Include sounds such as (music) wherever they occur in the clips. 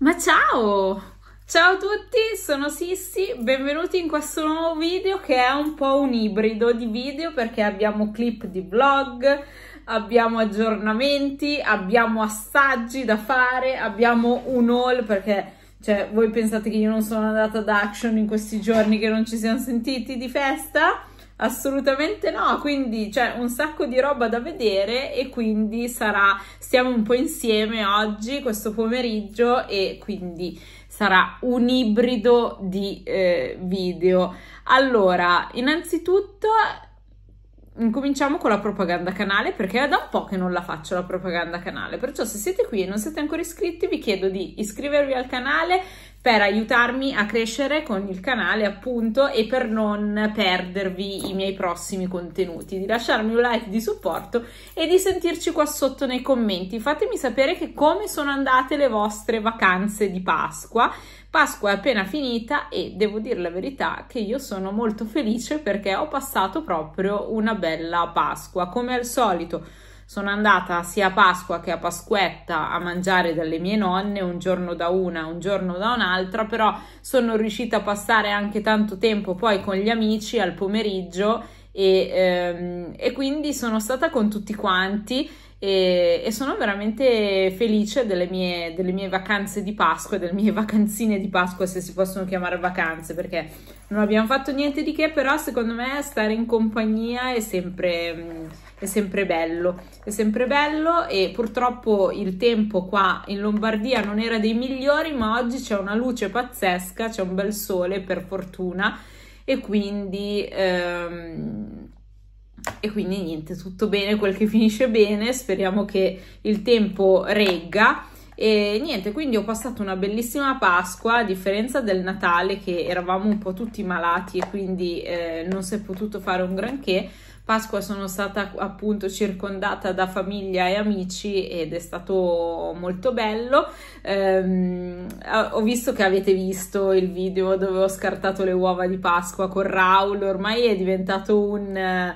Ma ciao! Ciao a tutti, sono Sissi, benvenuti in questo nuovo video che è un po' un ibrido di video perché abbiamo clip di vlog, abbiamo aggiornamenti, abbiamo assaggi da fare, abbiamo un haul perché cioè voi pensate che io non sono andata ad action in questi giorni che non ci siamo sentiti di festa? Assolutamente no, quindi c'è un sacco di roba da vedere e quindi sarà, stiamo un po' insieme oggi, questo pomeriggio e quindi sarà un ibrido di eh, video. Allora, innanzitutto incominciamo con la propaganda canale perché è da un po' che non la faccio la propaganda canale perciò se siete qui e non siete ancora iscritti vi chiedo di iscrivervi al canale per aiutarmi a crescere con il canale appunto e per non perdervi i miei prossimi contenuti, di lasciarmi un like di supporto e di sentirci qua sotto nei commenti. Fatemi sapere che come sono andate le vostre vacanze di Pasqua. Pasqua è appena finita e devo dire la verità che io sono molto felice perché ho passato proprio una bella Pasqua, come al solito sono andata sia a Pasqua che a Pasquetta a mangiare dalle mie nonne, un giorno da una, un giorno da un'altra, però sono riuscita a passare anche tanto tempo poi con gli amici al pomeriggio e, ehm, e quindi sono stata con tutti quanti e, e sono veramente felice delle mie, delle mie, vacanze di Pasqua e delle mie (laughs) vacanzine di Pasqua se si possono chiamare vacanze perché non abbiamo fatto niente di che però secondo me stare in compagnia è sempre, è sempre bello è sempre bello e purtroppo il tempo qua in Lombardia non era dei migliori ma oggi c'è una luce pazzesca c'è un bel sole per fortuna e quindi ehm, e quindi niente, tutto bene quel che finisce bene, speriamo che il tempo regga. E niente, quindi ho passato una bellissima Pasqua, a differenza del Natale che eravamo un po' tutti malati e quindi eh, non si è potuto fare un granché. Pasqua sono stata appunto circondata da famiglia e amici ed è stato molto bello. Ehm, ho visto che avete visto il video dove ho scartato le uova di Pasqua con Raul, ormai è diventato un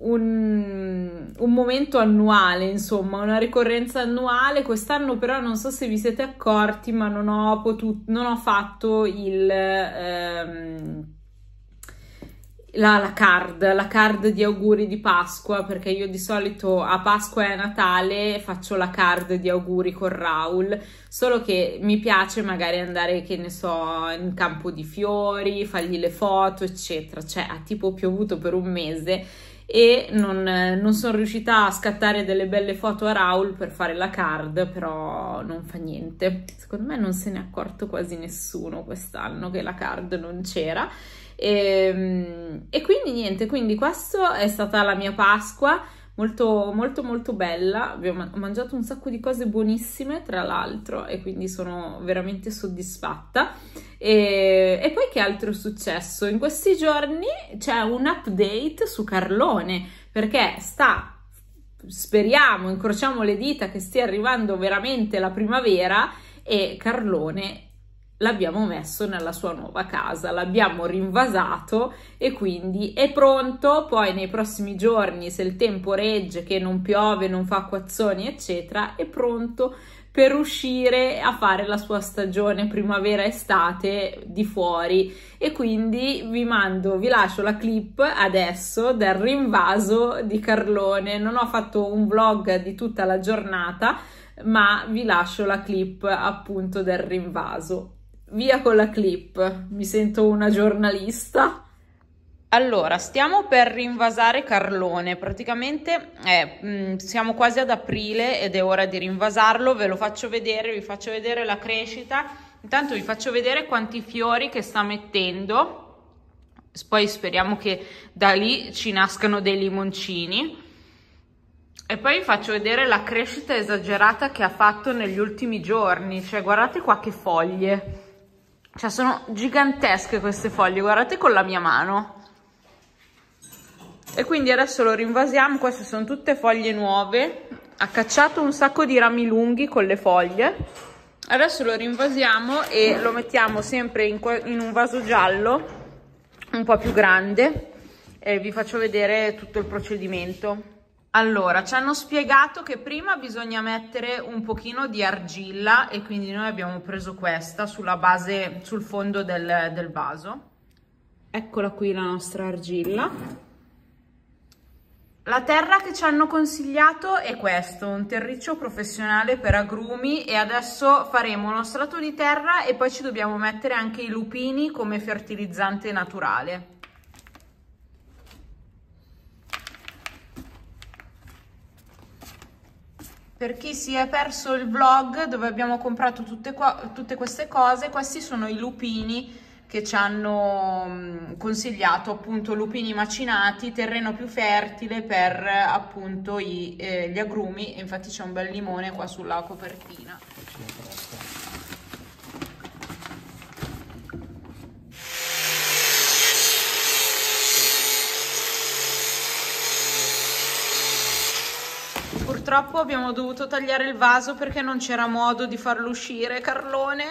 un, un, momento annuale, insomma, una ricorrenza annuale. Quest'anno però non so se vi siete accorti, ma non ho, potuto, non ho fatto il, ehm, la, la, card, la card di auguri di Pasqua, perché io di solito a Pasqua e a Natale faccio la card di auguri con Raul, solo che mi piace magari andare, che ne so, in campo di fiori, fargli le foto, eccetera. Cioè, ha tipo piovuto per un mese e non, non sono riuscita a scattare delle belle foto a Raul per fare la card, però non fa niente. Secondo me non se ne è accorto quasi nessuno quest'anno che la card non c'era. E, ehm, e quindi niente, quindi questa è stata la mia Pasqua molto molto molto bella, ho mangiato un sacco di cose buonissime tra l'altro e quindi sono veramente soddisfatta. E, e poi che altro è successo? In questi giorni c'è un update su Carlone perché sta speriamo, incrociamo le dita che stia arrivando veramente la primavera e Carlone l'abbiamo messo nella sua nuova casa, l'abbiamo rinvasato e quindi è pronto, poi nei prossimi giorni se il tempo regge, che non piove, non fa acquazzoni eccetera, è pronto per uscire a fare la sua stagione primavera-estate di fuori e quindi vi mando, vi lascio la clip adesso del rinvaso di Carlone, non ho fatto un vlog di tutta la giornata ma vi lascio la clip appunto del rinvaso Via con la clip, mi sento una giornalista. Allora, stiamo per rinvasare Carlone, praticamente eh, mm, siamo quasi ad aprile ed è ora di rinvasarlo, ve lo faccio vedere, vi faccio vedere la crescita, intanto vi faccio vedere quanti fiori che sta mettendo, poi speriamo che da lì ci nascano dei limoncini e poi vi faccio vedere la crescita esagerata che ha fatto negli ultimi giorni, cioè guardate qua che foglie. Cioè sono gigantesche queste foglie, guardate con la mia mano. E quindi adesso lo rinvasiamo, queste sono tutte foglie nuove. Ha cacciato un sacco di rami lunghi con le foglie. Adesso lo rinvasiamo e lo mettiamo sempre in, in un vaso giallo, un po' più grande. E vi faccio vedere tutto il procedimento. Allora, ci hanno spiegato che prima bisogna mettere un pochino di argilla e quindi noi abbiamo preso questa sulla base, sul fondo del, del vaso. Eccola qui la nostra argilla. La terra che ci hanno consigliato è questo, un terriccio professionale per agrumi e adesso faremo uno strato di terra e poi ci dobbiamo mettere anche i lupini come fertilizzante naturale. per chi si è perso il vlog dove abbiamo comprato tutte, qua, tutte queste cose, questi sono i lupini che ci hanno mm, consigliato appunto lupini macinati, terreno più fertile per appunto i, eh, gli agrumi, infatti c'è un bel limone qua sulla copertina. purtroppo abbiamo dovuto tagliare il vaso perché non c'era modo di farlo uscire, Carlone.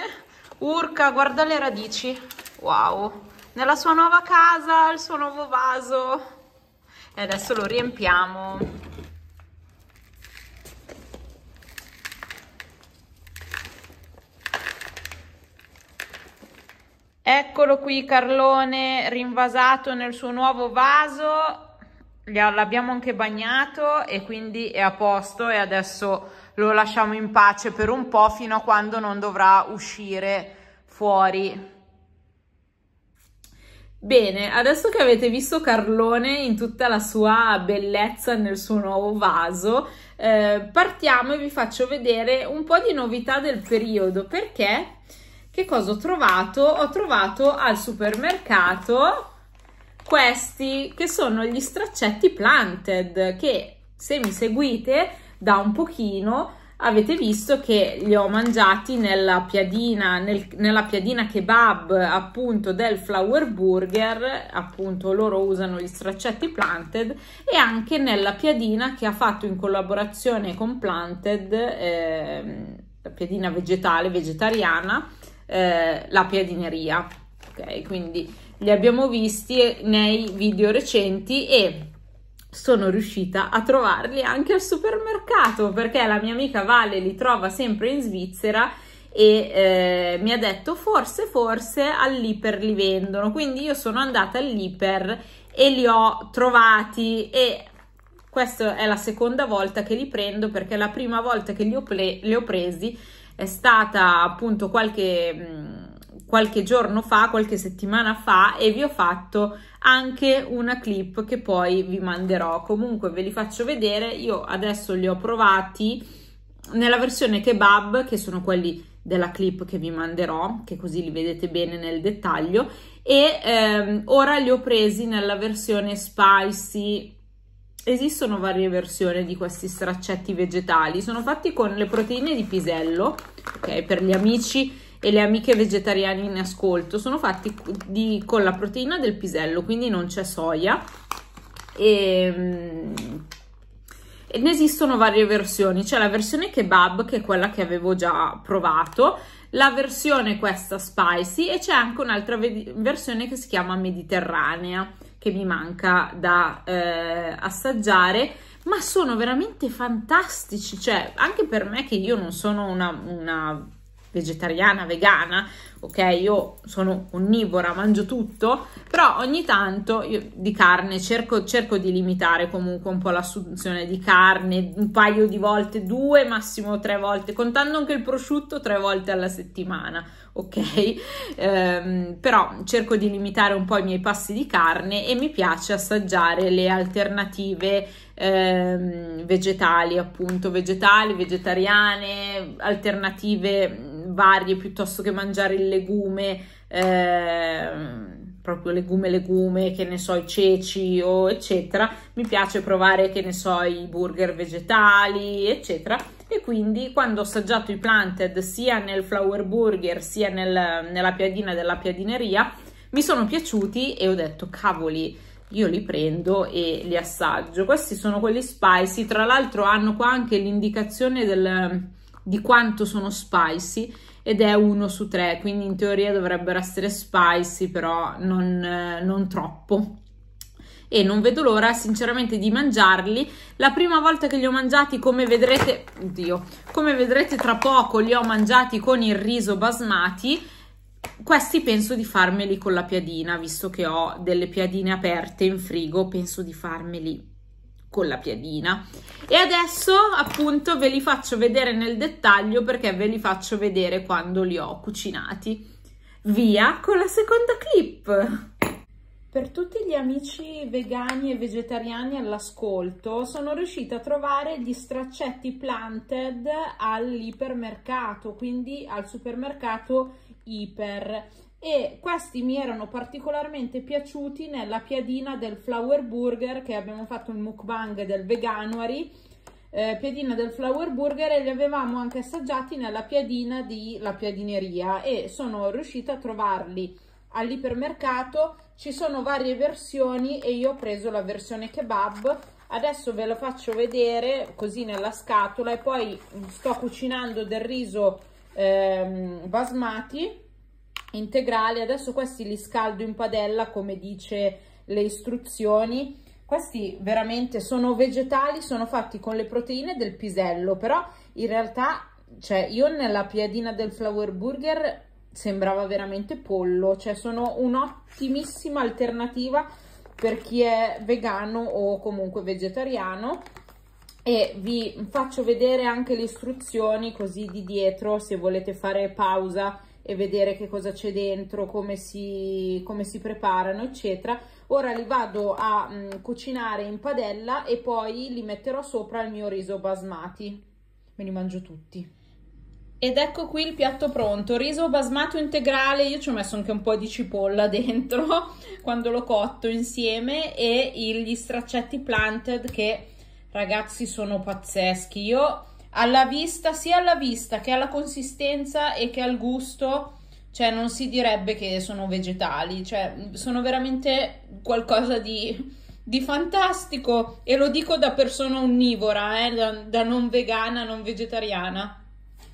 Urca, guarda le radici. Wow. Nella sua nuova casa, il suo nuovo vaso. E adesso lo riempiamo. Eccolo qui Carlone rinvasato nel suo nuovo vaso l'abbiamo anche bagnato e quindi è a posto e adesso lo lasciamo in pace per un po' fino a quando non dovrà uscire fuori. Bene, adesso che avete visto Carlone in tutta la sua bellezza nel suo nuovo vaso, eh, partiamo e vi faccio vedere un po' di novità del periodo perché che cosa ho trovato? Ho trovato al supermercato questi che sono gli straccetti planted che se mi seguite da un pochino avete visto che li ho mangiati nella piadina, nel, nella piadina kebab appunto del Flower Burger, appunto loro usano gli straccetti Planted e anche nella piadina che ha fatto in collaborazione con Planted, eh, la piadina vegetale, vegetariana, eh, la piadineria. Ok, quindi li abbiamo visti nei video recenti e sono riuscita a trovarli anche al supermercato perché la mia amica Vale li trova sempre in Svizzera e eh, mi ha detto forse forse all'Iper li vendono quindi io sono andata all'Iper e li ho trovati e questa è la seconda volta che li prendo perché la prima volta che li ho, li ho presi è stata appunto qualche mh, mm, qualche giorno fa, qualche settimana fa e vi ho fatto anche una clip che poi vi manderò. Comunque ve li faccio vedere, io adesso li ho provati nella versione kebab, che sono quelli della clip che vi manderò, che così li vedete bene nel dettaglio, e ehm, ora li ho presi nella versione spicy. Esistono varie versioni di questi straccetti vegetali, sono fatti con le proteine di pisello, ok, per gli amici e le amiche vegetariane in ascolto sono fatti di, con la proteina del pisello, quindi non c'è soia. E, ehm, e ne esistono varie versioni, c'è la versione kebab che è quella che avevo già provato, la versione questa spicy e c'è anche un'altra versione che si chiama mediterranea che mi manca da eh, assaggiare ma sono veramente fantastici cioè anche per me che io non sono una, una vegetariana, vegana, ok? Io sono onnivora, mangio tutto, però ogni tanto io di carne cerco, cerco di limitare comunque un po' l'assunzione di carne, un paio di volte, due, massimo tre volte, contando anche il prosciutto tre volte alla settimana, ok? Ehm, però cerco di limitare un po' i miei passi di carne e mi piace assaggiare le alternative ehm, vegetali, appunto, vegetali, vegetariane, alternative mm, varie piuttosto che mangiare il legume, ehm, proprio legume, legume, che ne so, i ceci o eccetera. Mi piace provare, che ne so, i burger vegetali, eccetera. E quindi quando ho assaggiato i planted sia nel flower burger sia nel, nella piadina della piadineria, mi sono piaciuti e ho detto cavoli io li prendo e li assaggio. Questi sono quelli spicy, tra l'altro hanno qua anche l'indicazione del, di quanto sono spicy ed è uno su tre, quindi in teoria dovrebbero essere spicy, però non, non troppo e non vedo l'ora sinceramente di mangiarli la prima volta che li ho mangiati come vedrete oddio come vedrete tra poco li ho mangiati con il riso basmati questi penso di farmeli con la piadina, visto che ho delle piadine aperte in frigo, penso di farmeli con la piadina. E adesso appunto ve li faccio vedere nel dettaglio perché ve li faccio vedere quando li ho cucinati. Via con la seconda clip! Per tutti gli amici vegani e vegetariani all'ascolto, sono riuscita a trovare gli straccetti planted all'ipermercato, quindi al supermercato iper e questi mi erano particolarmente piaciuti nella piadina del flower burger che abbiamo fatto il mukbang del veganuary eh, piadina del flower burger e li avevamo anche assaggiati nella piadina di la piadineria e sono riuscita a trovarli all'ipermercato ci sono varie versioni e io ho preso la versione kebab adesso ve lo faccio vedere così nella scatola e poi sto cucinando del riso ehm, basmati integrali. Adesso questi li scaldo in padella come dice le istruzioni. Questi veramente sono vegetali, sono fatti con le proteine del pisello, però in realtà cioè, io nella piadina del flower burger sembrava veramente pollo, cioè sono un'ottimissima alternativa per chi è vegano o comunque vegetariano e vi faccio vedere anche le istruzioni così di dietro se volete fare pausa e vedere che cosa c'è dentro, come si, come si preparano eccetera. Ora li vado a mh, mm, cucinare in padella e poi li metterò sopra il mio riso basmati, me li mangio tutti. Ed ecco qui il piatto pronto, riso basmato integrale, io ci ho messo anche un po' di cipolla (laughs) dentro quando l'ho cotto insieme e gli straccetti planted che ragazzi sono pazzeschi io alla vista sia alla vista che alla consistenza e che al gusto cioè non si direbbe che sono vegetali cioè sono veramente qualcosa di, di fantastico e lo dico da persona onnivora eh, da, da non vegana non vegetariana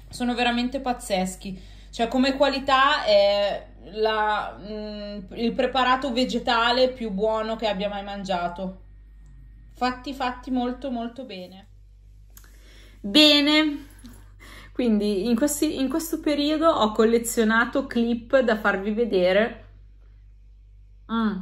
sono veramente pazzeschi cioè come qualità è la, mh, mm, il preparato vegetale più buono che abbia mai mangiato fatti fatti molto molto bene. Bene, quindi in, questi, in questo periodo ho collezionato clip da farvi vedere. Mm.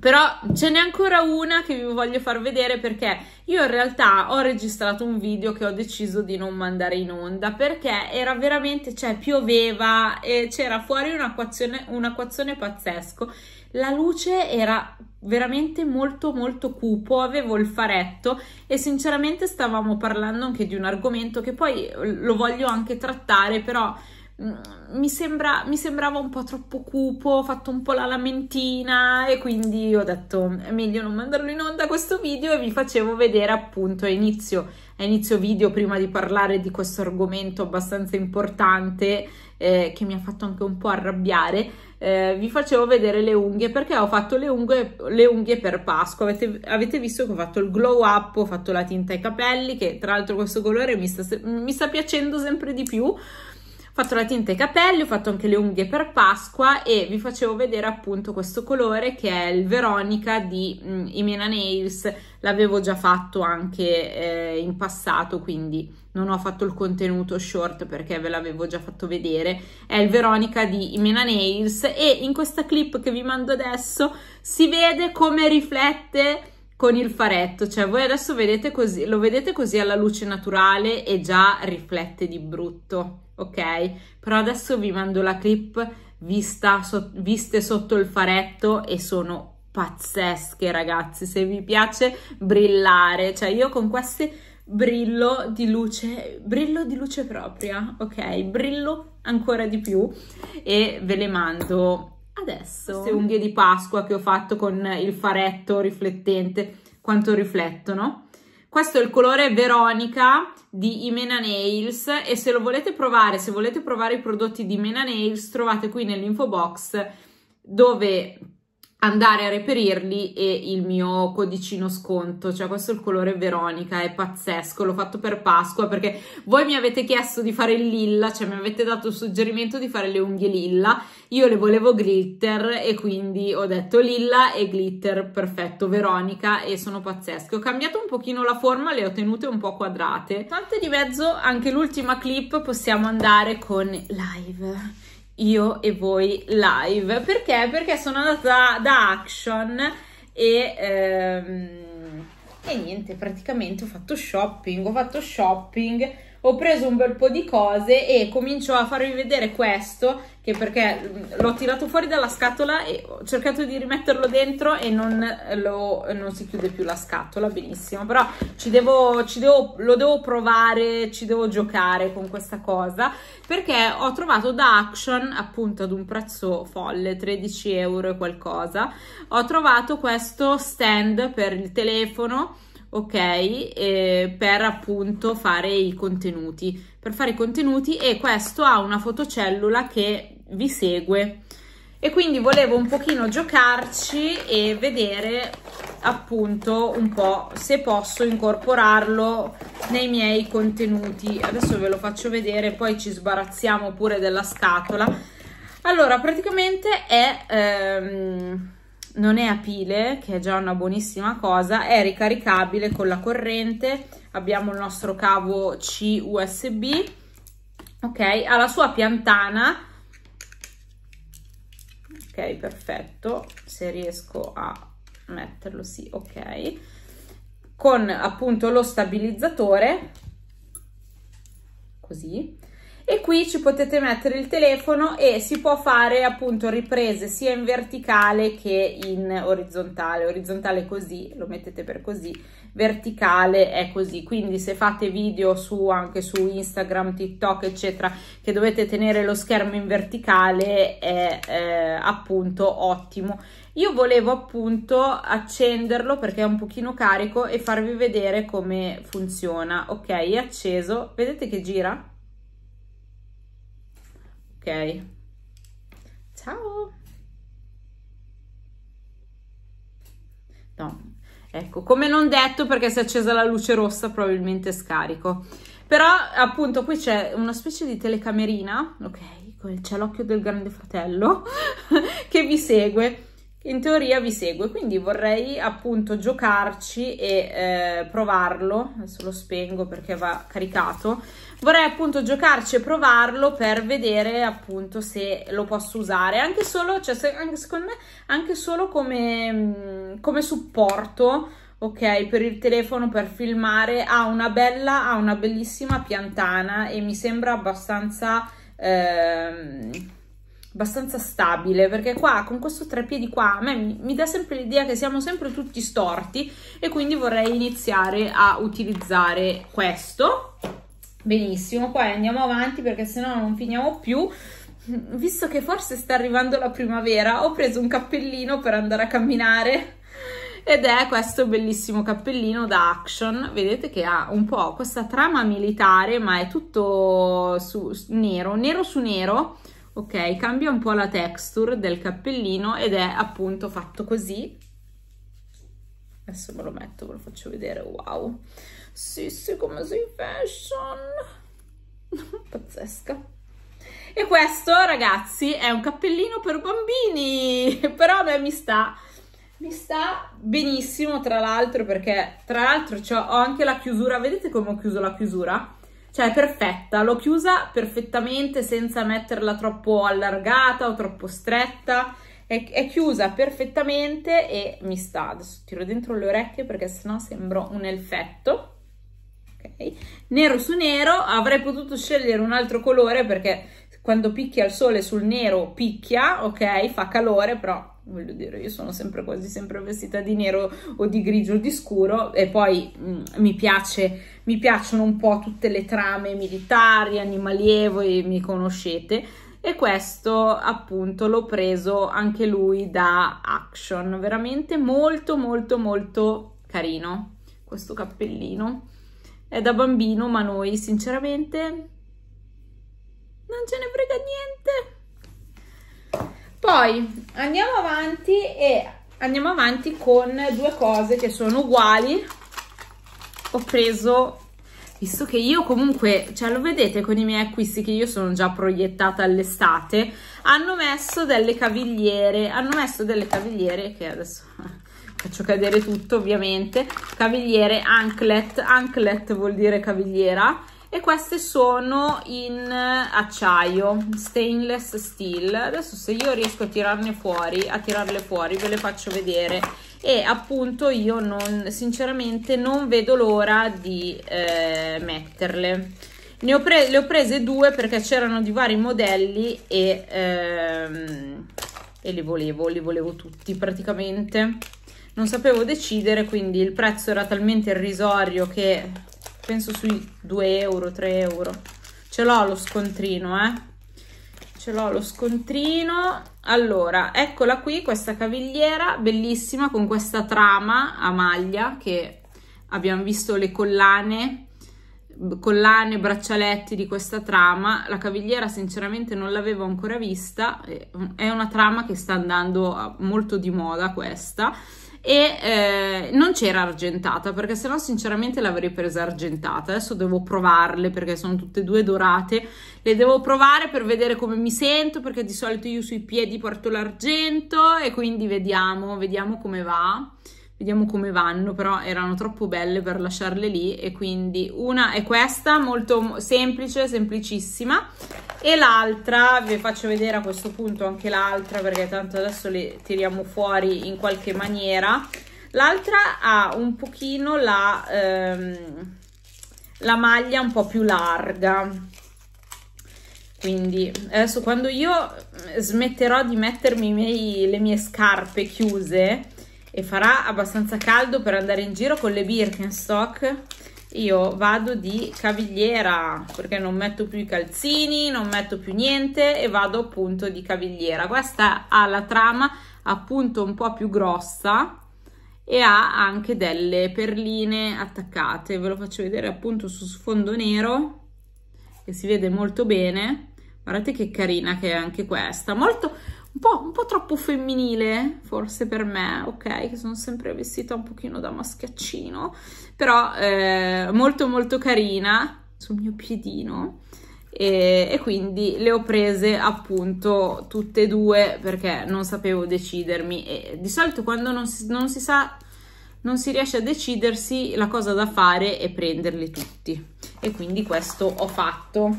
Però ce n'è ancora una che vi voglio far vedere perché io in realtà ho registrato un video che ho deciso di non mandare in onda perché era veramente, cioè pioveva e c'era fuori un acquazzone, un acquazzone pazzesco la luce era veramente molto molto cupo, avevo il faretto e sinceramente stavamo parlando anche di un argomento che poi eh, lo voglio anche trattare, però mm, mi, sembra, mi sembrava un po' troppo cupo, ho fatto un po' la lamentina e quindi ho detto è meglio non mandarlo in onda questo video e vi facevo vedere appunto a inizio, a inizio video prima di parlare di questo argomento abbastanza importante eh, che mi ha fatto anche un po' arrabbiare, eh, vi facevo vedere le unghie perché ho fatto le unghie, le unghie per Pasqua. Avete, avete, visto che ho fatto il glow up, ho fatto la tinta ai capelli, che tra l'altro questo colore mi sta, mi sta piacendo sempre di più. Ho fatto la tinta ai capelli, ho fatto anche le unghie per Pasqua e vi facevo vedere appunto questo colore che è il Veronica di mm, Imena Nails, l'avevo già fatto anche eh, in passato, quindi non ho fatto il contenuto short perché ve l'avevo già fatto vedere, è il Veronica di Imena Nails e in questa clip che vi mando adesso si vede come riflette con il faretto, cioè voi adesso vedete così, lo vedete così alla luce naturale e già riflette di brutto, ok? Però adesso vi mando la clip vista, so, viste sotto il faretto e sono pazzesche ragazzi, se vi piace brillare, cioè io con queste brillo di luce, brillo di luce propria, ok? Brillo ancora di più e ve le mando adesso. Queste unghie di Pasqua che ho fatto con il faretto riflettente, quanto riflettono. Questo è il colore Veronica di Imena Nails e se lo volete provare, se volete provare i prodotti di Imena Nails, trovate qui nell'info box dove andare a reperirli e il mio codicino sconto, cioè questo è il colore Veronica, è pazzesco, l'ho fatto per Pasqua perché voi mi avete chiesto di fare il lilla, cioè mi avete dato il suggerimento di fare le unghie lilla, io le volevo glitter e quindi ho detto lilla e glitter, perfetto, Veronica e sono pazzesche, ho cambiato un pochino la forma, le ho tenute un po' quadrate, tante di mezzo anche l'ultima clip possiamo andare con live io e voi live. Perché? Perché sono andata da, Action e, ehm, e niente, praticamente ho fatto shopping, ho fatto shopping ho preso un bel po' di cose e comincio a farvi vedere questo che perché mm, l'ho tirato fuori dalla scatola e ho cercato di rimetterlo dentro e non, eh, lo, non si chiude più la scatola benissimo però ci devo, ci devo, lo devo provare ci devo giocare con questa cosa perché ho trovato da Action appunto ad un prezzo folle 13 euro e qualcosa ho trovato questo stand per il telefono ok? Eh, per appunto fare i contenuti, per fare i contenuti e questo ha una fotocellula che vi segue e quindi volevo un pochino giocarci e vedere appunto un po' se posso incorporarlo nei miei contenuti. Adesso ve lo faccio vedere, poi ci sbarazziamo pure della scatola. Allora, praticamente è... Ehm, non è a pile, che è già una buonissima cosa, è ricaricabile con la corrente, abbiamo il nostro cavo C USB, ok, ha la sua piantana, ok, perfetto, se riesco a metterlo, sì, ok, con appunto lo stabilizzatore, così, e qui ci potete mettere il telefono e si può fare appunto riprese sia in verticale che in orizzontale orizzontale così lo mettete per così verticale è così quindi se fate video su anche su instagram tiktok eccetera che dovete tenere lo schermo in verticale è eh, appunto ottimo io volevo appunto accenderlo perché è un pochino carico e farvi vedere come funziona ok è acceso vedete che gira ok ciao no ecco come non detto perché si è accesa la luce rossa probabilmente scarico però appunto qui c'è una specie di telecamerina ok c'è l'occhio del grande fratello (laughs) che vi segue che in teoria vi segue, quindi vorrei appunto giocarci e eh, provarlo, adesso lo spengo perché va caricato, vorrei appunto giocarci e provarlo per vedere appunto se lo posso usare, anche solo, cioè, se, anche, secondo me, anche solo come, mm, come supporto ok, per il telefono, per filmare, ha una bella, ha una bellissima piantana e mi sembra abbastanza... Ehm abbastanza stabile perché qua con questo treppiedi qua a me mi, mi dà sempre l'idea che siamo sempre tutti storti e quindi vorrei iniziare a utilizzare questo benissimo poi andiamo avanti perché sennò non finiamo più visto che forse sta arrivando la primavera ho preso un cappellino per andare a camminare ed è questo bellissimo cappellino da action vedete che ha un po' questa trama militare ma è tutto su, nero nero su nero ok cambia un po' la texture del cappellino ed è appunto fatto così adesso me lo metto ve lo faccio vedere wow sì sì come sei fashion (laughs) pazzesca e questo ragazzi è un cappellino per bambini (laughs) però a me mi sta mi sta benissimo tra l'altro perché tra l'altro ho anche la chiusura vedete come ho chiuso la chiusura cioè è perfetta, l'ho chiusa perfettamente senza metterla troppo allargata o troppo stretta, è, è chiusa perfettamente e mi sta, adesso tiro dentro le orecchie perché sennò sembro un elfetto, okay. nero su nero, avrei potuto scegliere un altro colore perché quando picchia il sole sul nero picchia, ok, fa calore, però voglio dire, io sono sempre quasi sempre vestita di nero o di grigio o di scuro e poi mh, mm, mi, piace, mi piacciono un po' tutte le trame militari, e mi conoscete e questo appunto l'ho preso anche lui da Action, veramente molto molto molto carino questo cappellino. È da bambino ma noi sinceramente non ce ne frega niente. Poi andiamo avanti e andiamo avanti con due cose che sono uguali. Ho preso, visto che io comunque, cioè lo vedete con i miei acquisti che io sono già proiettata all'estate, hanno messo delle cavigliere, hanno messo delle cavigliere che adesso (laughs) faccio cadere tutto ovviamente, cavigliere anklet, anklet vuol dire cavigliera, e queste sono in acciaio stainless steel adesso se io riesco a tirarne fuori a tirarle fuori ve le faccio vedere e appunto io non sinceramente non vedo l'ora di eh, metterle ne ho pre le ho prese due perché c'erano di vari modelli e, ehm, e li volevo li volevo tutti praticamente non sapevo decidere quindi il prezzo era talmente irrisorio che penso sui 2 euro, 3 euro. Ce l'ho lo scontrino, eh. Ce l'ho lo scontrino. Allora, eccola qui, questa cavigliera, bellissima, con questa trama a maglia che abbiamo visto le collane collane, braccialetti di questa trama. La cavigliera sinceramente non l'avevo ancora vista, è una trama che sta andando molto di moda questa e eh, non c'era argentata perché sennò sinceramente l'avrei presa argentata adesso devo provarle perché sono tutte e due dorate le devo provare per vedere come mi sento perché di solito io sui piedi porto l'argento e quindi vediamo vediamo come va vediamo come vanno, però erano troppo belle per lasciarle lì e quindi una è questa, molto semplice, semplicissima e l'altra, vi faccio vedere a questo punto anche l'altra perché tanto adesso le tiriamo fuori in qualche maniera l'altra ha un pochino la, ehm, la maglia un po' più larga quindi adesso quando io smetterò di mettermi miei, le mie scarpe chiuse e farà abbastanza caldo per andare in giro con le Birkenstock io vado di cavigliera perché non metto più i calzini non metto più niente e vado appunto di cavigliera questa ha la trama appunto un po' più grossa e ha anche delle perline attaccate ve lo faccio vedere appunto su sfondo nero che si vede molto bene guardate che carina che è anche questa molto un po', un po', troppo femminile forse per me, ok? Che sono sempre vestita un pochino da maschiaccino, però eh, molto molto carina sul mio piedino. E, e, quindi le ho prese appunto tutte e due perché non sapevo decidermi e di solito quando non si, non si sa non si riesce a decidersi la cosa da fare è prenderli tutti e quindi questo ho fatto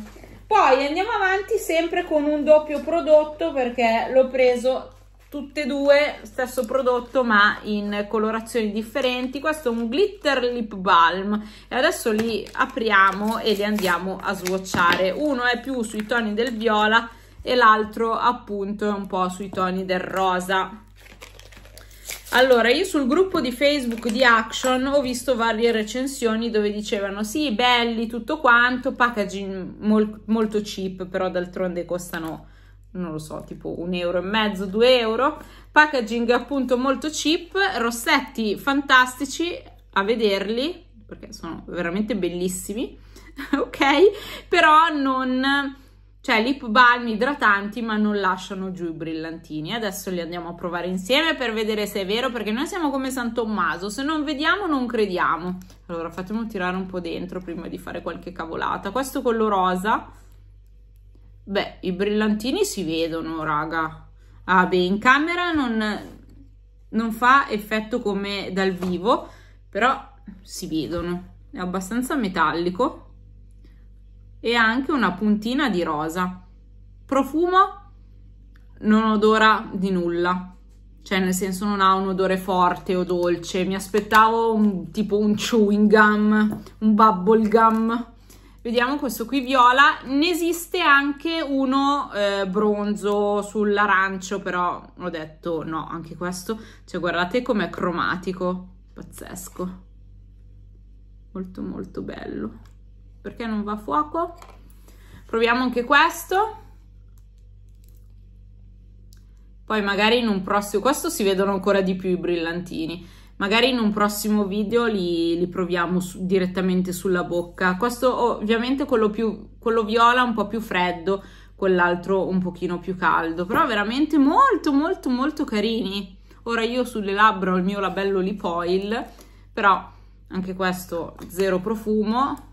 poi andiamo avanti sempre con un doppio prodotto perché l'ho preso tutte e due stesso prodotto ma in colorazioni differenti questo è un glitter lip balm e adesso li apriamo e li andiamo a swatchare uno è più sui toni del viola e l'altro appunto è un po' sui toni del rosa allora, io sul gruppo di Facebook di Action ho visto varie recensioni dove dicevano sì, belli, tutto quanto, packaging mol- molto cheap, però d'altronde costano, non lo so, tipo un euro e mezzo, due euro. Packaging appunto molto cheap, rossetti fantastici a vederli, perché sono veramente bellissimi, (laughs) ok? Però non cioè lip balm idratanti ma non lasciano giù i brillantini. Adesso li andiamo a provare insieme per vedere se è vero, perché noi siamo come San Tommaso, se non vediamo non crediamo. Allora fatemi tirare un po' dentro prima di fare qualche cavolata. Questo quello rosa, beh i brillantini si vedono raga. Ah beh in camera non, non fa effetto come dal vivo, però si vedono. È abbastanza metallico, e anche una puntina di rosa. Profumo non odora di nulla, cioè nel senso non ha un odore forte o dolce. Mi aspettavo un, tipo un chewing gum, un bubble gum. Vediamo questo qui viola, ne esiste anche uno eh, bronzo sull'arancio, però ho detto no, anche questo, cioè guardate com'è cromatico, pazzesco, molto molto bello perché non va a fuoco proviamo anche questo poi magari in un prossimo questo si vedono ancora di più i brillantini magari in un prossimo video li, li proviamo su, direttamente sulla bocca questo ovviamente quello, più, quello viola un po' più freddo quell'altro un pochino più caldo però veramente molto molto molto carini ora io sulle labbra ho il mio labello lipoil però anche questo zero profumo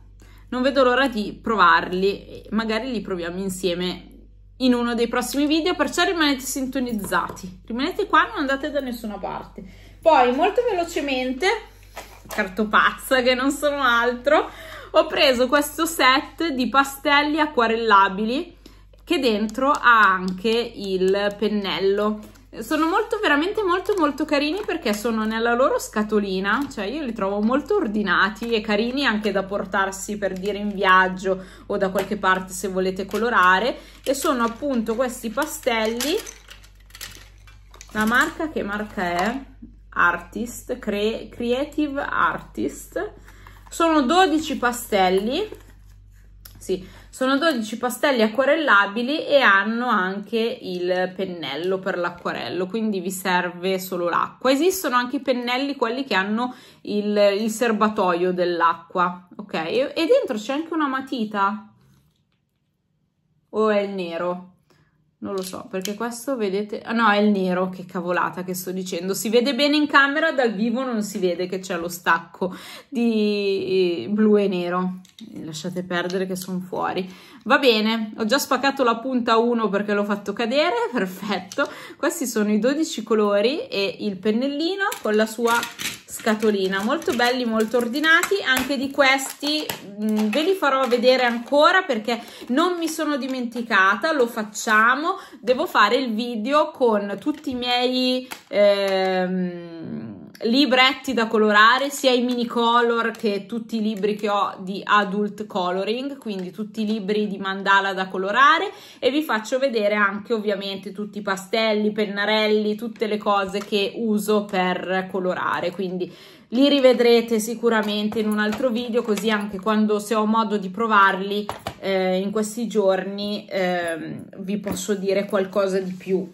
non vedo l'ora di provarli, magari li proviamo insieme in uno dei prossimi video, perciò rimanete sintonizzati, rimanete qua, non andate da nessuna parte. Poi molto velocemente, cartopazza che non sono altro, ho preso questo set di pastelli acquarellabili che dentro ha anche il pennello sono molto veramente molto molto carini perché sono nella loro scatolina cioè io li trovo molto ordinati e carini anche da portarsi per dire in viaggio o da qualche parte se volete colorare e sono appunto questi pastelli la marca che marca è? Artist Cre Creative Artist sono 12 pastelli sì, sono 12 pastelli acquarellabili e hanno anche il pennello per l'acquarello, quindi vi serve solo l'acqua. Esistono anche i pennelli, quelli che hanno il, il serbatoio dell'acqua, ok? E, dentro c'è anche una matita. O è il nero? Non lo so, perché questo vedete... Ah, no, è il nero, che cavolata che sto dicendo. Si vede bene in camera, dal vivo non si vede che c'è lo stacco di eh, blu e nero. Eh, lasciate perdere che sono fuori va bene ho già spaccato la punta 1 perché l'ho fatto cadere (laughs) perfetto questi sono i 12 colori e il pennellino con la sua scatolina molto belli molto ordinati anche di questi mh, mm, ve li farò vedere ancora perché non mi sono dimenticata lo facciamo devo fare il video con tutti i miei ehm, libretti da colorare, sia i mini color che tutti i libri che ho di adult coloring, quindi tutti i libri di mandala da colorare e vi faccio vedere anche ovviamente tutti i pastelli, pennarelli, tutte le cose che uso per colorare, quindi li rivedrete sicuramente in un altro video così anche quando se ho modo di provarli eh, in questi giorni eh, vi posso dire qualcosa di più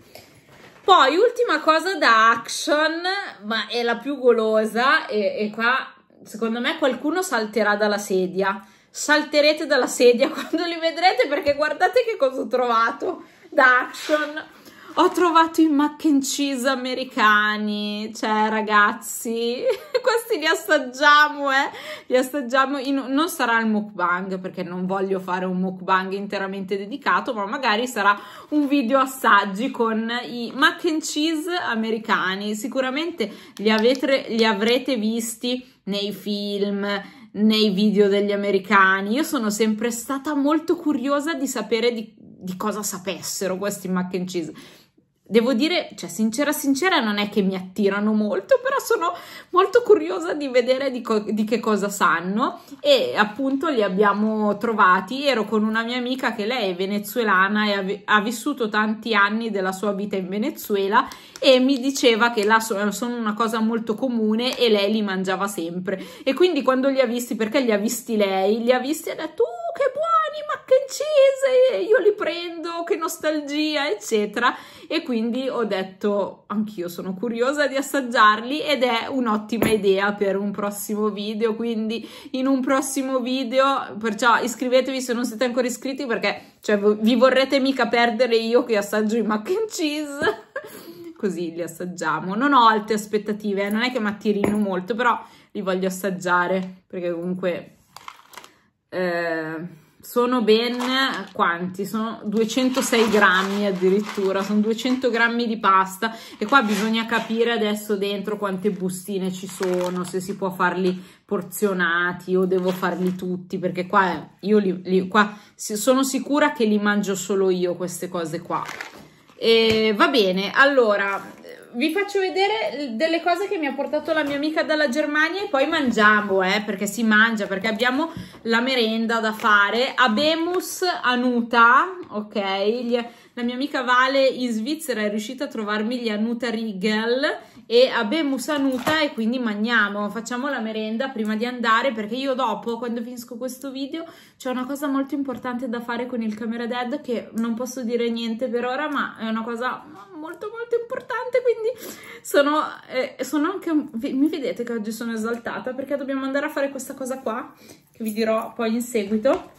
poi, ultima cosa da action, ma è la più golosa, e, e qua secondo me qualcuno salterà dalla sedia. Salterete dalla sedia (laughs) quando li vedrete perché guardate che cosa ho trovato da action ho trovato i mac and cheese americani, cioè ragazzi, (laughs) questi li assaggiamo, eh, li assaggiamo, in, non sarà il mukbang perché non voglio fare un mukbang interamente dedicato, ma magari sarà un video assaggi con i mac and cheese americani, sicuramente li, avete, li avrete visti nei film, nei video degli americani, io sono sempre stata molto curiosa di sapere di, di cosa sapessero questi mac and cheese. Devo dire, cioè, sincera, sincera, non è che mi attirano molto, però sono molto curiosa di vedere di, co- di, che cosa sanno. E appunto li abbiamo trovati. Ero con una mia amica che lei è venezuelana e ha, vi- ha vissuto tanti anni della sua vita in Venezuela e mi diceva che là so- sono una cosa molto comune e lei li mangiava sempre. E quindi quando li ha visti, perché li ha visti lei, li ha visti e ha detto, uh, che buoni, ma accese, io li prendo, che nostalgia, eccetera. E quindi ho detto, anch'io sono curiosa di assaggiarli ed è un'ottima idea per un prossimo video, quindi in un prossimo video, perciò iscrivetevi se non siete ancora iscritti perché cioè, vi vorrete mica perdere io che assaggio i mac and cheese. (laughs) Così li assaggiamo. Non ho alte aspettative, eh, non è che mi attirino molto, però li voglio assaggiare perché comunque... Eh sono ben quanti? Sono 206 grammi addirittura, sono 200 grammi di pasta e qua bisogna capire adesso dentro quante bustine ci sono, se si può farli porzionati o devo farli tutti perché qua, eh, io li, li, qua sono sicura che li mangio solo io queste cose qua. E va bene, allora vi faccio vedere delle cose che mi ha portato la mia amica dalla Germania e poi mangiamo, eh, perché si mangia, perché abbiamo la merenda da fare. Abemus anuta, ok? La mia amica Vale in Svizzera è riuscita a trovarmi gli Anuta Rigel e abbiamo sanuta e quindi mangiamo, facciamo la merenda prima di andare perché io dopo, quando finisco questo video, c'è una cosa molto importante da fare con il Camera Dead che non posso dire niente per ora, ma è una cosa molto molto importante, quindi sono, eh, sono anche... mi vedete che oggi sono esaltata perché dobbiamo andare a fare questa cosa qua che vi dirò poi in seguito.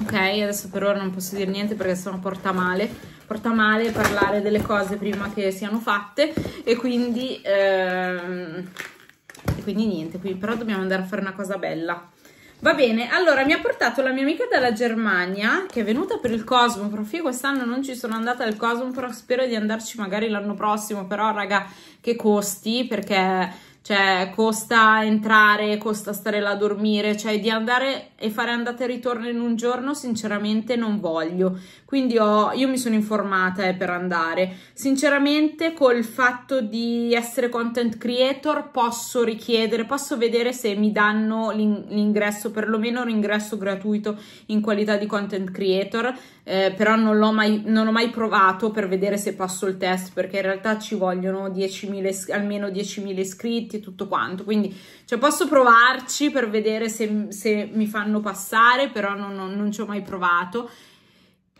Ok, adesso per ora non posso dire niente perché sono porta male. Porta male parlare delle cose prima che siano fatte e quindi, ehm, e quindi niente, quindi, però dobbiamo andare a fare una cosa bella. Va bene, allora mi ha portato la mia amica dalla Germania che è venuta per il Cosmo Prof. quest'anno non ci sono andata al Cosmo Prof, spero di andarci magari l'anno prossimo, però raga che costi perché cioè costa entrare, costa stare là a dormire, cioè di andare e fare andata e ritorno in un giorno sinceramente non voglio, quindi ho, io mi sono informata eh, per andare, sinceramente col fatto di essere content creator posso richiedere, posso vedere se mi danno l'ingresso, perlomeno l'ingresso gratuito in qualità di content creator, eh, però non l'ho mai, non ho mai provato per vedere se passo il test perché in realtà ci vogliono 10 almeno 10.000 iscritti iscritti e tutto quanto. Quindi cioè, posso provarci per vedere se, se mi fanno passare, però non, non, non ci ho mai provato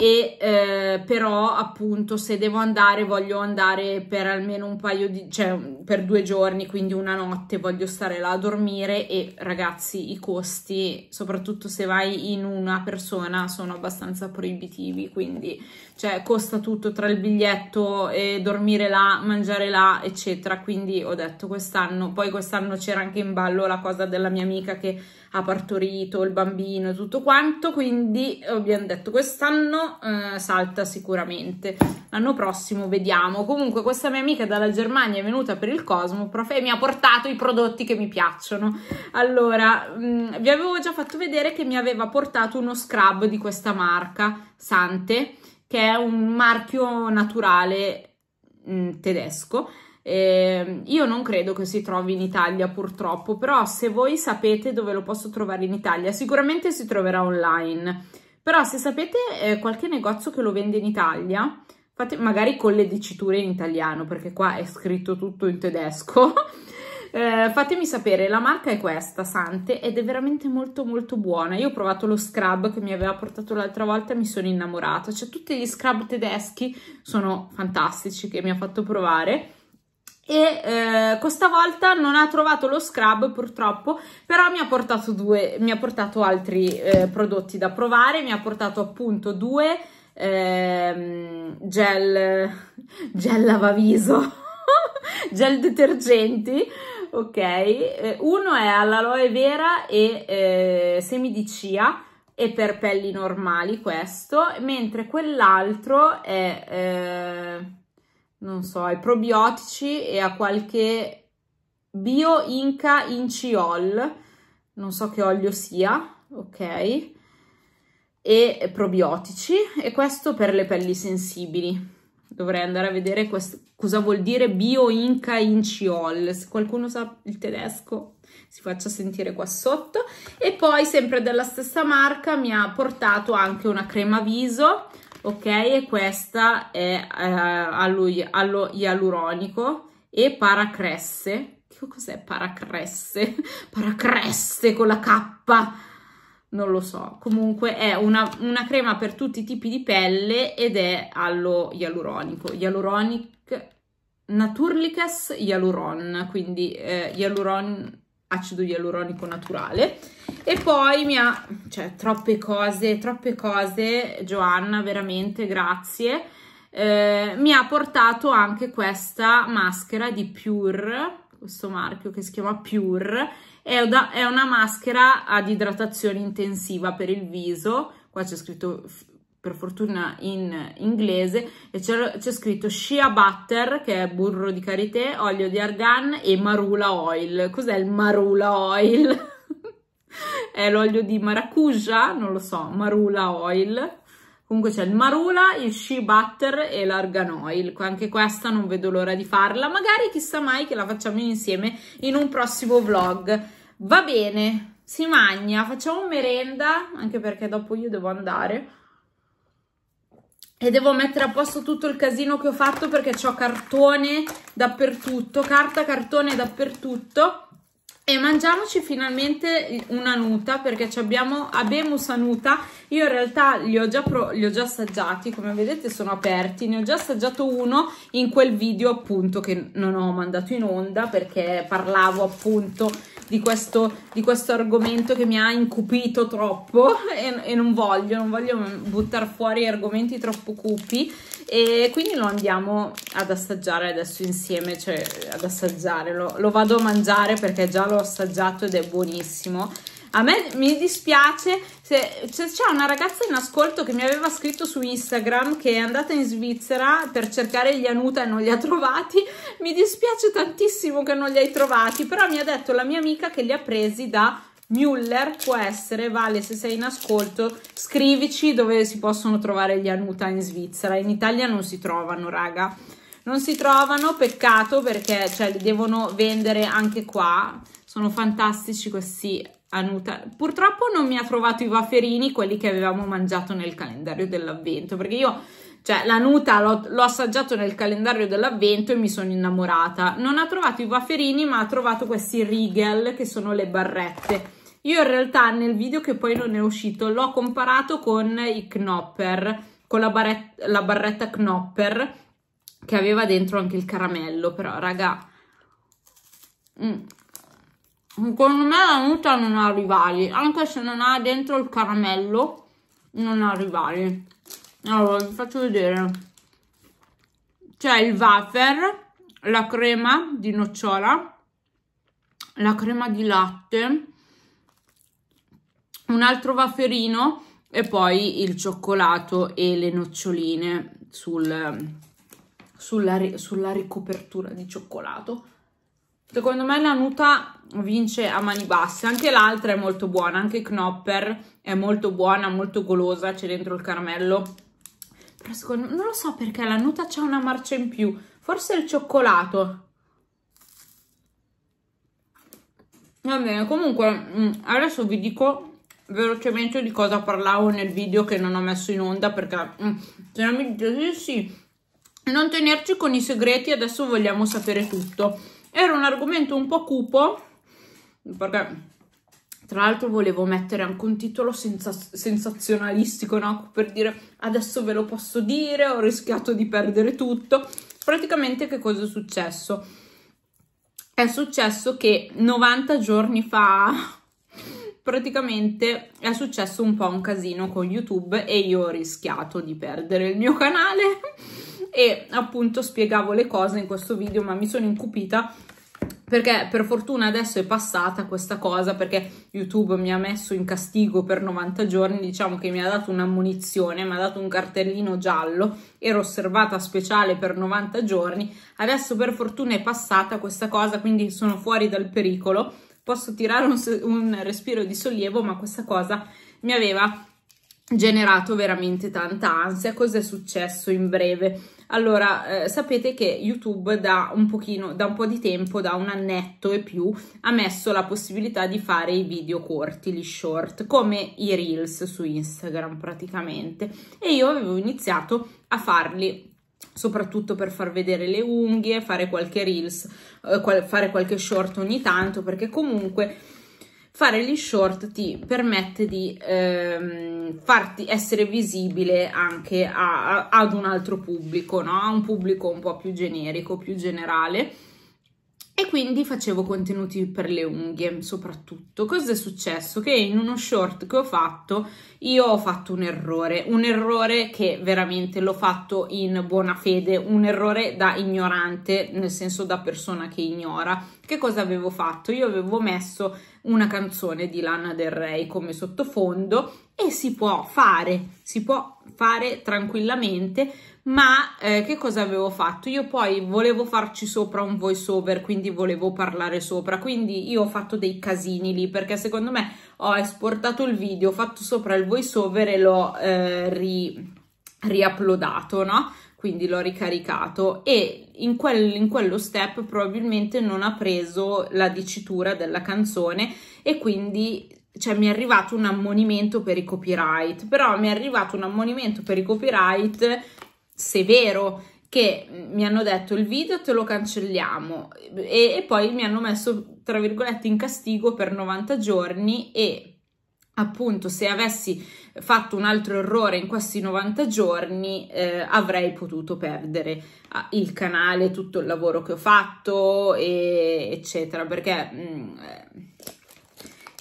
e eh, però appunto se devo andare voglio andare per almeno un paio di cioè per due giorni quindi una notte voglio stare là a dormire e ragazzi i costi soprattutto se vai in una persona sono abbastanza proibitivi quindi cioè costa tutto tra il biglietto e dormire là mangiare là eccetera quindi ho detto quest'anno poi quest'anno c'era anche in ballo la cosa della mia amica che ha partorito il bambino e tutto quanto, quindi eh, abbiamo detto quest'anno eh, salta sicuramente, l'anno prossimo vediamo. Comunque questa mia amica dalla Germania è venuta per il Cosmo Prof e mi ha portato i prodotti che mi piacciono. Allora, mh, mm, vi avevo già fatto vedere che mi aveva portato uno scrub di questa marca, Sante, che è un marchio naturale mh, mm, tedesco eh, io non credo che si trovi in Italia purtroppo, però se voi sapete dove lo posso trovare in Italia, sicuramente si troverà online. Però se sapete eh, qualche negozio che lo vende in Italia, fate, magari con le diciture in italiano, perché qua è scritto tutto in tedesco. (laughs) eh, fatemi sapere, la marca è questa, Sante, ed è veramente molto molto buona. Io ho provato lo scrub che mi aveva portato l'altra volta e mi sono innamorata. Cioè tutti gli scrub tedeschi sono fantastici che mi ha fatto provare e eh, questa volta non ha trovato lo scrub purtroppo però mi ha portato due mi ha portato altri eh, prodotti da provare mi ha portato appunto due eh, gel (laughs) gel lavaviso (laughs) gel detergenti ok eh, uno è all'aloe vera e eh, semi di chia e per pelli normali questo mentre quell'altro è eh, non so, ai probiotici e a qualche bio inca inciol, non so che olio sia, ok? E probiotici e questo per le pelli sensibili. Dovrei andare a vedere questo, cosa vuol dire bio inca inciol. Se qualcuno sa il tedesco si faccia sentire qua sotto. E poi sempre della stessa marca mi ha portato anche una crema viso ok? E questa è eh, allo, allo ialuronico e paracresse. Che cos'è paracresse? (laughs) paracresse con la K? Non lo so. Comunque è una, una, crema per tutti i tipi di pelle ed è allo ialuronico. Ialuronic Naturliches Ialuron, quindi eh, Ialuron acido ialuronico naturale e poi mi ha cioè troppe cose troppe cose Joanna veramente grazie eh, mi ha portato anche questa maschera di Pure questo marchio che si chiama Pure è una maschera ad idratazione intensiva per il viso qua c'è scritto per fortuna in inglese, e c'è scritto Shea Butter, che è burro di karité, olio di argan e marula oil. Cos'è il marula oil? (laughs) è l'olio di maracuja? Non lo so, marula oil. Comunque c'è il marula, il shea butter e l'argan oil. Anche questa non vedo l'ora di farla. Magari chissà mai che la facciamo insieme in un prossimo vlog. Va bene, si magna, facciamo merenda, anche perché dopo io devo andare e devo mettere a posto tutto il casino che ho fatto perché ho cartone dappertutto, carta, cartone dappertutto e mangiamoci finalmente una nuta perché abbiamo Abemus anuta. Io in realtà li ho, già pro, li ho già assaggiati, come vedete sono aperti. Ne ho già assaggiato uno in quel video appunto che non ho mandato in onda perché parlavo appunto di questo, di questo argomento che mi ha incupito troppo (laughs) e, e non voglio, non voglio buttare fuori argomenti troppo cupi e quindi lo andiamo ad assaggiare adesso insieme, cioè ad assaggiare, lo, lo vado a mangiare perché già l'ho assaggiato ed è buonissimo. A me mi dispiace, se, c'è una ragazza in ascolto che mi aveva scritto su Instagram che è andata in Svizzera per cercare gli Anuta e non li ha trovati, mi dispiace tantissimo che non li hai trovati, però mi ha detto la mia amica che li ha presi da Muller può essere, Vale se sei in ascolto scrivici dove si possono trovare gli Anuta in Svizzera, in Italia non si trovano raga, non si trovano, peccato perché cioè, li devono vendere anche qua, sono fantastici questi Anuta. Purtroppo non mi ha trovato i waferini, quelli che avevamo mangiato nel calendario dell'avvento, perché io, cioè, la Nuta l'ho assaggiato nel calendario dell'avvento e mi sono innamorata. Non ha trovato i waferini, ma ha trovato questi rigel, che sono le barrette. Io in realtà nel video che poi non è uscito l'ho comparato con i Knopper, con la, barretta, la barretta Knopper che aveva dentro anche il caramello, però raga, mm. secondo me la Nuta non ha rivali, anche se non ha dentro il caramello, non ha rivali. Allora, vi faccio vedere. C'è il wafer, la crema di nocciola, la crema di latte, un altro waferino e poi il cioccolato e le noccioline sul, sulla, sulla ricopertura di cioccolato. Secondo me la Nuta vince a mani basse, anche l'altra è molto buona, anche Knopper è molto buona, molto golosa, c'è dentro il caramello. Però secondo me, non lo so perché la Nuta c'ha una marcia in più, forse il cioccolato. Va bene, comunque mm, adesso vi dico velocemente di cosa parlavo nel video che non ho messo in onda perché mm, se non mi dite sì, sì, non tenerci con i segreti, adesso vogliamo sapere tutto. Era un argomento un po' cupo perché tra l'altro volevo mettere anche un titolo sensaz sensazionalistico, no? Per dire adesso ve lo posso dire, ho rischiato di perdere tutto. Praticamente che cosa è successo? È successo che 90 giorni fa praticamente è successo un po' un casino con YouTube e io ho rischiato di perdere il mio canale (laughs) e appunto spiegavo le cose in questo video ma mi sono incupita perché per fortuna adesso è passata questa cosa perché YouTube mi ha messo in castigo per 90 giorni, diciamo che mi ha dato un'ammunizione, mi ha dato un cartellino giallo, ero osservata speciale per 90 giorni, adesso per fortuna è passata questa cosa quindi sono fuori dal pericolo posso tirare un, un respiro di sollievo, ma questa cosa mi aveva generato veramente tanta ansia. Cos'è successo in breve? Allora, eh, sapete che YouTube da un pochino, da un po' di tempo, da un annetto e più, ha messo la possibilità di fare i video corti, gli short, come i reels su Instagram praticamente. E io avevo iniziato a farli soprattutto per far vedere le unghie, fare qualche reels, eh, fare qualche short ogni tanto, perché comunque fare gli short ti permette di ehm, farti essere visibile anche a, a, ad un altro pubblico, no? a un pubblico un po' più generico, più generale e quindi facevo contenuti per le unghie soprattutto. Cosa è successo? Che in uno short che ho fatto io ho fatto un errore, un errore che veramente l'ho fatto in buona fede, un errore da ignorante, nel senso da persona che ignora. Che cosa avevo fatto? Io avevo messo una canzone di Lana del Rey come sottofondo e si può fare, si può fare tranquillamente, ma eh, che cosa avevo fatto? Io poi volevo farci sopra un voice over, quindi volevo parlare sopra, quindi io ho fatto dei casini lì perché secondo me ho esportato il video, ho fatto sopra il voice over e l'ho eh, ri, riuploadato, no? Quindi l'ho ricaricato e in, quel, in quello step probabilmente non ha preso la dicitura della canzone e quindi cioè mi è arrivato un ammonimento per i copyright, però mi è arrivato un ammonimento per i copyright severo che mi hanno detto il video te lo cancelliamo e, e, poi mi hanno messo tra virgolette in castigo per 90 giorni e appunto se avessi fatto un altro errore in questi 90 giorni eh, avrei potuto perdere ah, il canale, tutto il lavoro che ho fatto e, eccetera perché mh, mm, eh,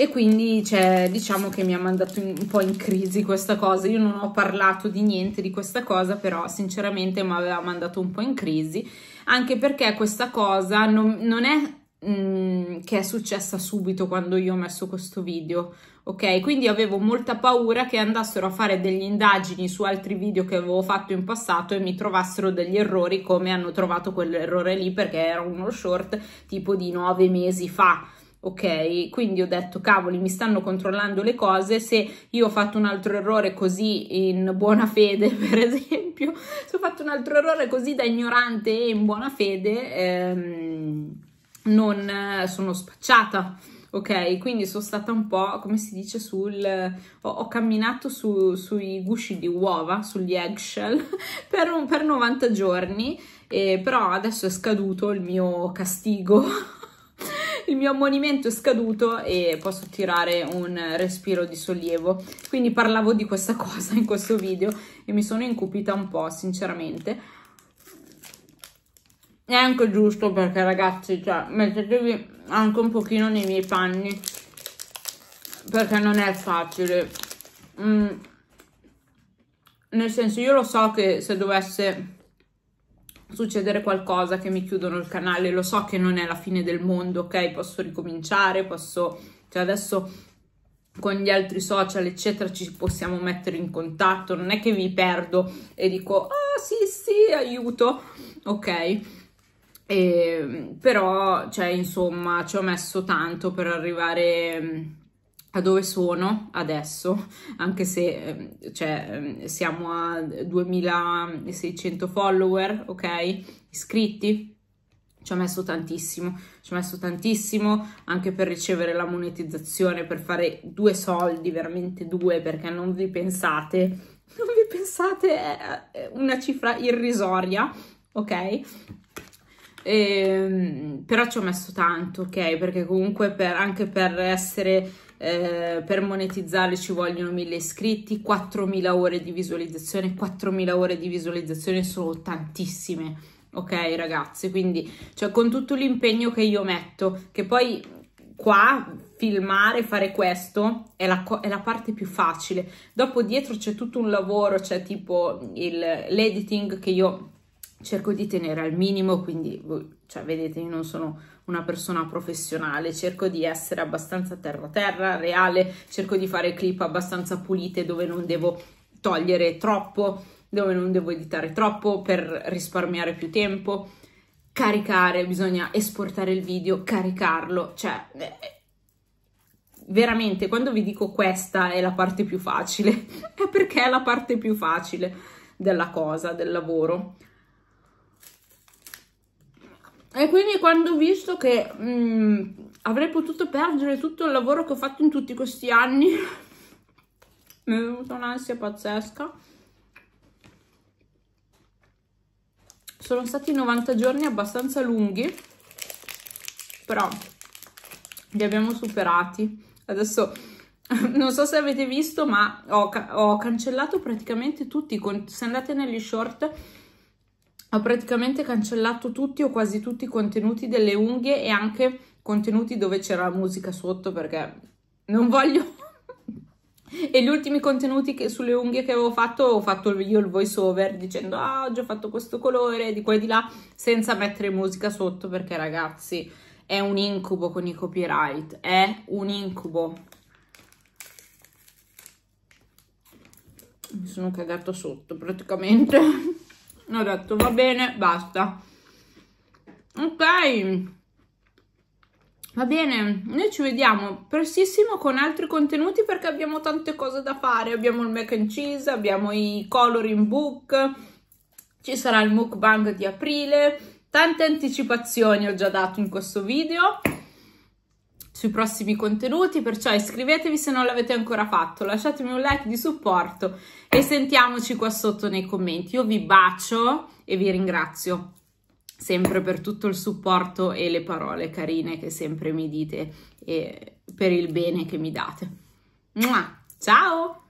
e quindi cioè, diciamo che mi ha mandato un po' in crisi questa cosa. Io non ho parlato di niente di questa cosa, però sinceramente mi aveva mandato un po' in crisi, anche perché questa cosa non, non è mm, che è successa subito quando io ho messo questo video, ok? Quindi avevo molta paura che andassero a fare delle indagini su altri video che avevo fatto in passato e mi trovassero degli errori come hanno trovato quell'errore lì perché era uno short tipo di nove mesi fa ok? Quindi ho detto, cavoli, mi stanno controllando le cose, se io ho fatto un altro errore così in buona fede, (laughs) per esempio, se ho fatto un altro errore così da ignorante e in buona fede, ehm, non eh, sono spacciata. Ok, quindi sono stata un po', come si dice, sul... Ho, ho camminato su, sui gusci di uova, sugli eggshell, (laughs) per, un, per 90 giorni, eh, però adesso è scaduto il mio castigo (laughs) il mio ammonimento è scaduto e posso tirare un respiro di sollievo. Quindi parlavo di questa (laughs) cosa in questo video e mi sono incupita un po', sinceramente. È anche giusto perché ragazzi, cioè, mettetevi anche un pochino nei miei panni perché non è facile. Mm. Nel senso, io lo so che se dovesse succedere qualcosa che mi chiudono il canale, lo so che non è la fine del mondo, ok? Posso ricominciare, posso... Cioè adesso con gli altri social, eccetera, ci possiamo mettere in contatto, non è che vi perdo e dico, ah sì sì, aiuto, ok? E, ehm, però, cioè, insomma, ci ho messo tanto per arrivare mm, a dove sono adesso, anche se ehm, cioè, ehm, siamo a 2600 follower, ok? Iscritti, ci ho messo tantissimo, ci ho messo tantissimo anche per ricevere la monetizzazione, per fare due soldi, veramente due, perché non vi pensate, (laughs) non vi pensate, è una cifra irrisoria, ok? E, ehm, però ci ho messo tanto, ok? Perché comunque per, anche per essere eh, per monetizzare ci vogliono 1000 iscritti, 4000 ore di visualizzazione, 4000 ore di visualizzazione sono tantissime, ok ragazzi? Quindi cioè, con tutto l'impegno che io metto, che poi qua filmare, fare questo è la, è la, parte più facile. Dopo dietro c'è tutto un lavoro, c'è tipo l'editing che io cerco di tenere al minimo, quindi cioè, vedete io non sono una persona professionale, cerco di essere abbastanza terra-terra, reale, cerco di fare clip abbastanza pulite dove non devo togliere troppo, dove non devo editare troppo per risparmiare più tempo, caricare, bisogna esportare il video, caricarlo, cioè eh, veramente quando vi dico questa è la parte più facile, (laughs) è perché è la parte più facile della cosa, del lavoro. E quindi quando ho visto che mh, mm, avrei potuto perdere tutto il lavoro che ho fatto in tutti questi anni, (laughs) mi è venuta un'ansia pazzesca. Sono stati 90 giorni abbastanza lunghi, però li abbiamo superati. Adesso (laughs) non so se avete visto, ma ho, ho cancellato praticamente tutti. Se andate negli short ho praticamente cancellato tutti o quasi tutti i contenuti delle unghie e anche contenuti dove c'era la musica sotto perché non voglio (laughs) e gli ultimi contenuti che, sulle unghie che avevo fatto ho fatto io il voice over dicendo ah oggi ho fatto questo colore di qua e di là senza mettere musica sotto perché ragazzi è un incubo con i copyright è un incubo mi sono cagato sotto praticamente (laughs) ho detto va bene, basta. Ok, va bene, noi ci vediamo prestissimo con altri contenuti perché abbiamo tante cose da fare, abbiamo il mac and cheese, abbiamo i coloring book, ci sarà il mukbang di aprile, tante anticipazioni ho già dato in questo video sui prossimi contenuti, perciò iscrivetevi se non l'avete ancora fatto, lasciatemi un like di supporto e sentiamoci qua sotto nei commenti. Io vi bacio e vi ringrazio sempre per tutto il supporto e le parole carine che sempre mi dite e per il bene che mi date. Ciao!